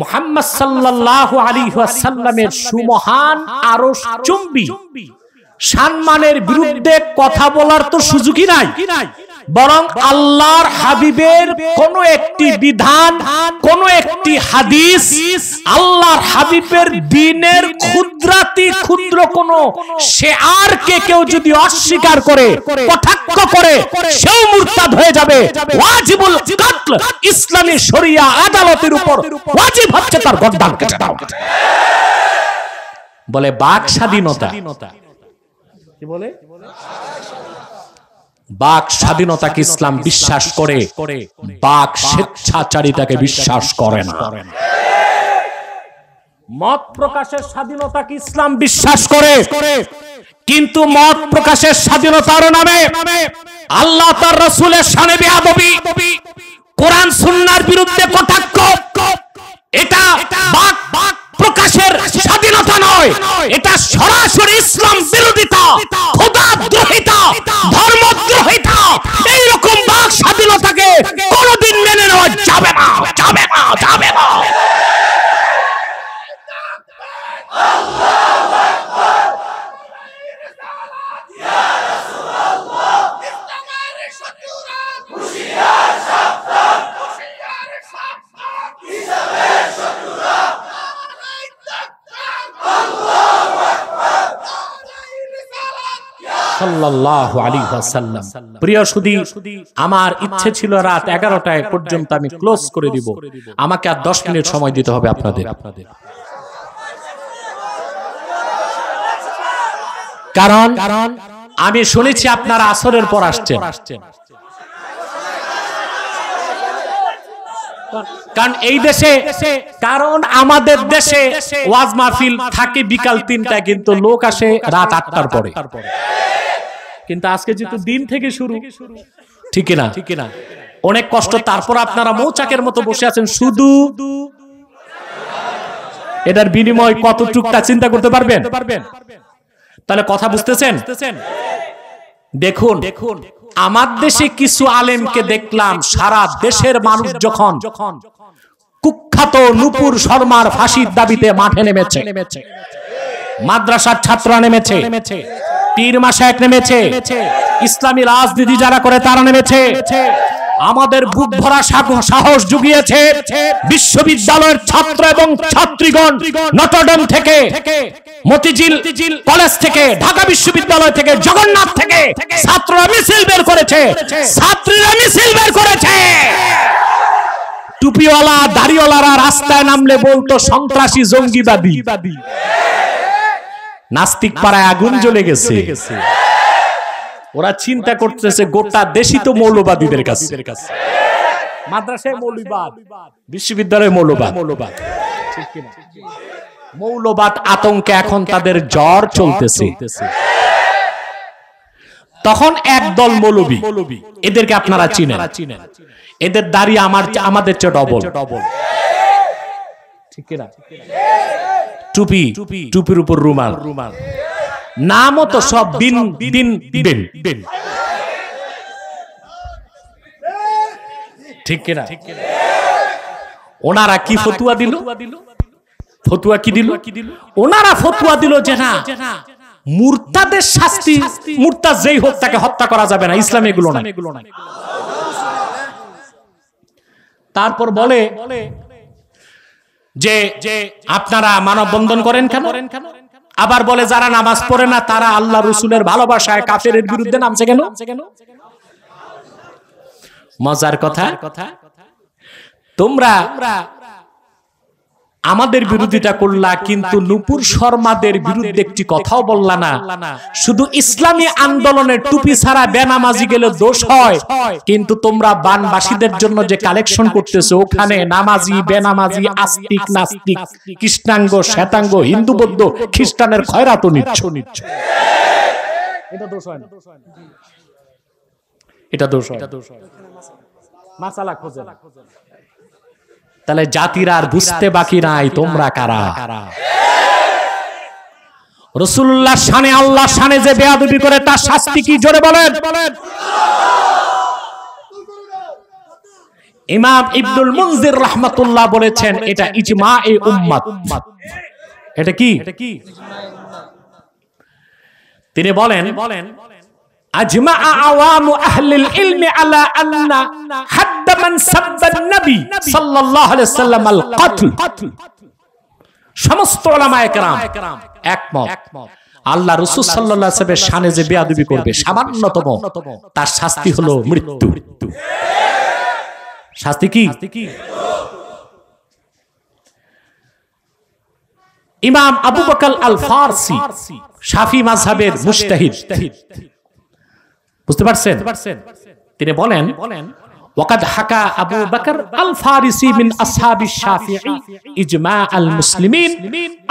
মোহাম্মদ সাল্লাহ আলী সাল্লামের সুমহান আরো চুম্বি সম্মানের বিরুদ্ধে কথা বলার তো সুযোগই নাই বরং আল্লাহর হাবিবের কোন একটি বিধান কোন একটি হাদিস আল্লাহর হাবিবের দিনের খুদ অতি ক্ষুদ্র কোন সে আর কে কেউ যদি অস্বীকার করে কটাক্ষ করে সেও মুরতাদ হয়ে যাবে ওয়াজিবুল কাতল ইসলামী শরিয়া আদালতের উপর ওয়াজিব হচ্ছে তার গর্দান কেটে দাও বলে বাক স্বাধীনতা কি বলে বাক স্বাধীনতাকে ইসলাম বিশ্বাস করে বাক স্বেচ্ছাচারিতাকে বিশ্বাস করে না মত প্রকাশের স্বাধীনতা কি ইসলাম বিশ্বাস করে কিন্তু মত প্রকাশের স্বাধীনতার নামে আল্লাহ তার রসুলের সানে বেহাদবি কোরআন সুন্নার বিরুদ্ধে কথা আমার ইচ্ছে ছিল রাত এগারোটায় পর্যন্ত আমি ক্লোজ করে দিব আমাকে আর দশ মিনিট সময় দিতে হবে আপনাদের কারণ কারণ আমি শুনেছি আসরের পর কারণ এই দেশে কারণ আমাদের দেশে ওয়াজ মাহফিল থাকে বিকাল তিনটায় কিন্তু লোক আসে রাত আটটার পরে কিন্তু আজকে যেহেতু দিন থেকে শুরু ঠিক না ঠিক না অনেক কষ্ট তারপর আপনারা মৌচাকের মতো বসে আছেন শুধু এটার বিনিময় কতটুকটা চিন্তা করতে পারবেন তাহলে কথা বুঝতেছেন দেখুন দেখুন আমার দেশে কিছু আলেমকে দেখলাম সারা দেশের মানুষ যখন যখন কুখ্যাত নুপুর শর্মার ফাঁসির দাবিতে মাঠে নেমেছে মাদ্রাসার ছাত্ররা নেমেছে পীর মাসা এক নেমেছে ইসলামী রাজনীতি যারা করে তারা নেমেছে আমাদের বুক ভরা সাহস জুগিয়েছে বিশ্ববিদ্যালয়ের ছাত্র এবং ছাত্রীগণ নটরডেম থেকে মতিঝিল কলেজ থেকে ঢাকা বিশ্ববিদ্যালয় থেকে জগন্নাথ থেকে ছাত্ররা মিছিল বের করেছে ছাত্রীরা মিছিল বের করেছে টুপিওয়ালা দাড়িওয়ালারা রাস্তায় নামলে বলতো সন্ত্রাসী জঙ্গিবাদী নাস্তিক পাড়ায় আগুন জ্বলে গেছে ওরা চিন্তা করতেছে গোটা দেশি তো মৌলবাদীদের কাছে মাদ্রাসায় মৌলবাদ বিশ্ববিদ্যালয়ে মৌলবাদ মৌলবাদ মৌলবাদ আতঙ্কে এখন তাদের জ্বর চলতেছে তখন একদল মৌলবি এদেরকে আপনারা চিনেন এদের দাঁড়িয়ে আমার আমাদের চেয়ে ডবল ঠিক কিনা টুপি টুপি টুপির উপর রুমাল রুমাল নামও তো সব দিন দিন দিন দিন ঠিক কিনা ঠিক ওনারা কি ফতুয়া দিল ফতুয়া কি দিল ওনারা ফতুয়া দিল যে না মুরতাদের শাস্তি মুরতাদ যেই হোক তাকে হত্যা করা যাবে না ইসলাম এগুলো না তারপর বলে যে আপনারা মানববন্ধন করেন কেন আবার বলে যারা নামাজ পড়ে না তারা আল্লাহ রসুলের ভালোবাসায় কাফের বিরুদ্ধে নামছে কেন মজার কথা কথা তোমরা আমাদের বিরোধিতা করলা কিন্তু নুপুর শর্মাদের বিরুদ্ধে একটি কথাও বললা না শুধু ইসলামী আন্দোলনের টুপি ছাড়া বেনামাজি গেলে দোষ হয় কিন্তু তোমরা বানবাসীদের জন্য যে কালেকশন করতেছো ওখানে নামাজি বেনামাজি আস্তিক নাস্তিক কৃষ্ণাঙ্গ শ্বেতাঙ্গ হিন্দু বৌদ্ধ খ্রিস্টানের খয়রাত নিচ্ছ নিচ্ছ এটা দোষ হয় এটা দোষ হয় মাসালা খোঁজে তাহলে জাতির আর বুঝতে বাকি নাই তোমরা কারা রসুল্লাহ সানে আল্লাহ সানে যে বেয়াদুবি করে তার শাস্তি কি জোরে বলেন ইমাম ইবদুল মঞ্জির রহমতুল্লাহ বলেছেন এটা ইজমা এ উম্মাত এটা কি তিনি বলেন বলেন আজমা আওয়ামু আহলিল ইলমি আলা আন্না হাদ্দা মান সাব্বান নবী সাল্লাল্লাহু আলাইহি সাল্লাম আল কতল সমস্ত ওলামায়ে কেরাম একমত আল্লাহ রসুল সাল্লাল্লাহু আলাইহি যে বেয়াদবি করবে সামান্যতম তার শাস্তি হলো মৃত্যু শাস্তি কি ইমাম আবু আল ফারসি বুঝতে পারছেন তিনি বলেন وقد حكى ابو بكر الفارسي من اصحاب الشافعي اجماع المسلمين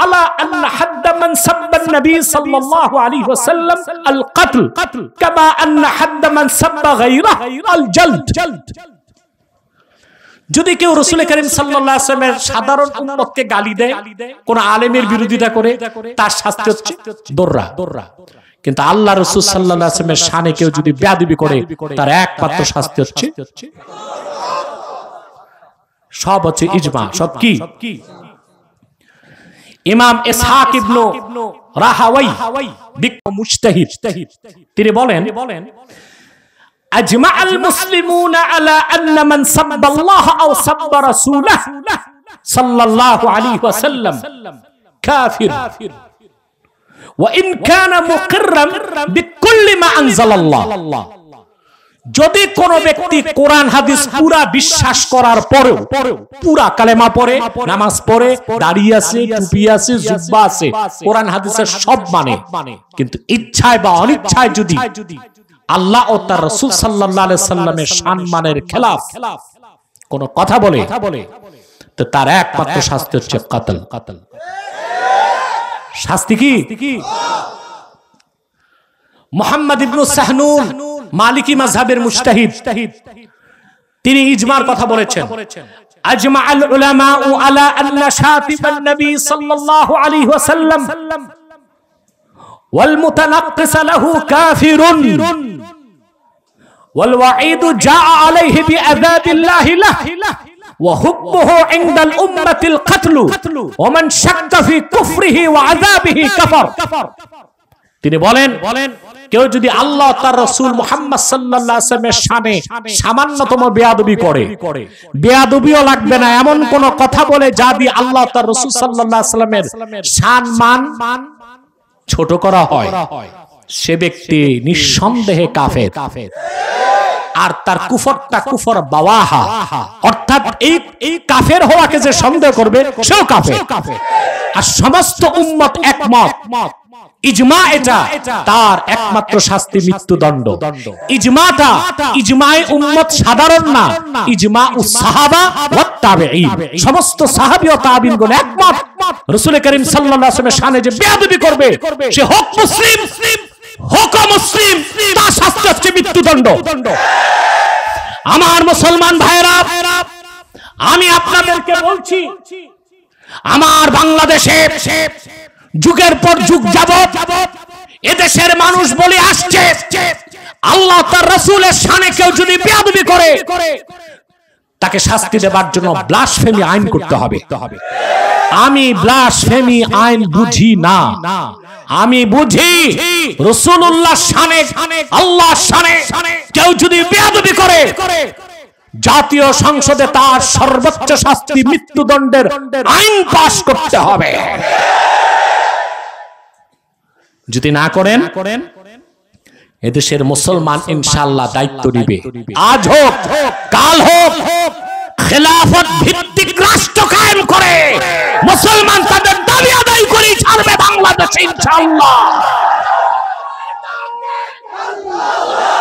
على ان حد من سب النبي صلى الله عليه وسلم القتل كما ان حد من سب غيره الجلد যদি কেউ রসুল করিম সাল্লামের সাধারণ উন্মতকে গালি দেয় কোন আলেমের বিরোধিতা করে তার শাস্তি হচ্ছে দোররা দোররা কিন্তু আল্লাহ রসুল সাল্লাহ আসলামের সানে কেউ যদি ব্যাদিবি করে তার একমাত্র শাস্তি হচ্ছে সব হচ্ছে ইজমা সব কি ইমাম ইসহাক ইবনু রাহাওয়াই বিক্ষ মুজতাহিদ তিনি বলেন বলেন আজমা আল মুসলিমুনা আলা আন্না মান সাব্বা আল্লাহ আও সাব্বা রাসূলাহ সাল্লাল্লাহু আলাইহি ওয়াসাল্লাম কাফির ওয়াইন কানা মুকিররাম বিকুল্লি মা আনজালাল্লাহ যদি কোন ব্যক্তি কোরআন হাদিস পুরা বিশ্বাস করার পরেও পুরা কালেমা পরে নামাজ পরে দাঁড়িয়ে আছে টুপি আছে জুব্বা আছে কোরআন হাদিসের সব মানে কিন্তু ইচ্ছায় বা অনিচ্ছায় যদি আল্লাহ ও তার রাসূল সাল্লাল্লাহু আলাইহি সাল্লামের সম্মানের খেলাফ কোন কথা বলে তো তার একমাত্র শাস্তি হচ্ছে কাতল কাতল শাস্তি কি মোহাম্মদ ইবনু সাহনুন মালিকি মাঝহাবের মুস্তাহিদ তিনি ইজমার কথা বলেছেন আজমা উলামা ও আলা আল্লাহ শাতিবান নবী সাল্লাল্লাহু আলাইহি ওয়াসাল্লাম ওয়াল মুতানাক্কিস লাহু কাফিরুন ওয়াল ওয়াঈদু জা আলাইহি বিআযাবিল্লাহি وحبه عند الأمة القتل ومن شك في كفره وعذابه كفر তিনি বলেন বলেন কেউ যদি আল্লাহ তার রসুল মোহাম্মদ সাল্লামের সামনে সামান্যতম বেয়াদবি করে বেয়াদবিও লাগবে না এমন কোন কথা বলে যা দিয়ে আল্লাহ তার রসুল সাল্লামের সান মান ছোট করা হয় সে ব্যক্তি নিঃসন্দেহে কাফের কাফের আর তার কুফরটা কুফর বাওয়াহা অর্থাৎ এই এই কাফের হওয়াকে যে সন্দেহ করবে সেও কাফের আর সমস্ত উম্মত একমত ইজমা এটা তার একমাত্র শাস্তি মৃত্যুদণ্ড ইজমাটা ইজমায়ে উম্মত সাধারণ না ইজমা সাহাবা সমস্ত সাহাবী ও তাবিনগণ একমত রাসূল করিম সাল্লাল্লাহু আলাইহি ওয়াসাল্লামের শানে যে বেয়াদবি করবে সে হক মুসলিম হোক মুসলিম তার আমার মুসলমান ভাইরা আমি আপনাদেরকে বলছি আমার বাংলাদেশে যুগের পর যুগ যাব এদেশের মানুষ বলে আসছে আল্লাহ তার রসুলের সানে কেউ যদি বেয়াদবি করে তাকে শাস্তি দেবার জন্য ব্লাসফেমি আইন করতে হবে আমি ব্লাসফেমি আইন বুঝি না না আমি বুঝি রসুল্লাহ সানে আল্লাহ সানে কেউ যদি বেয়াদবি করে জাতীয় সংসদে তার সর্বোচ্চ শাস্তি মৃত্যুদণ্ডের আইন পাস করতে হবে যদি না করেন এদেশের মুসলমান ইনশাল্লাহ দায়িত্ব নিবে আজ হোক কাল হোক খেলাফত ভিত্তিক রাষ্ট্র কায়েম করে মুসলমান তাদের লড়াই করে ছাড়বে বাংলাদেশ ইনশাআল্লাহ